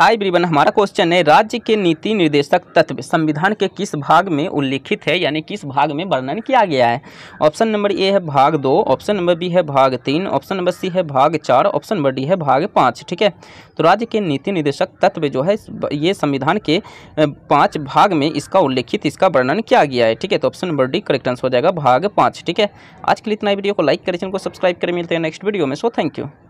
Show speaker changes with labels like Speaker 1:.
Speaker 1: हाय ब्रीवन हमारा क्वेश्चन है राज्य के नीति निर्देशक तत्व संविधान के किस भाग में उल्लिखित है यानी किस भाग में वर्णन किया गया है ऑप्शन नंबर ए है भाग दो ऑप्शन नंबर बी है भाग तीन ऑप्शन नंबर सी है भाग चार ऑप्शन नंबर डी है भाग पाँच ठीक है तो राज्य के नीति निर्देशक तत्व जो है ये संविधान के पाँच भाग में इसका उल्लेखित इसका वर्णन किया गया है ठीक है तो option number D correct answer हो जाएगा भाग पाँच ठीक है आज के लिए इतना वीडियो को लाइक करें चैनल को सब्सक्राइब करें मिलते हैं नेक्स्ट वीडियो में सो थैंक यू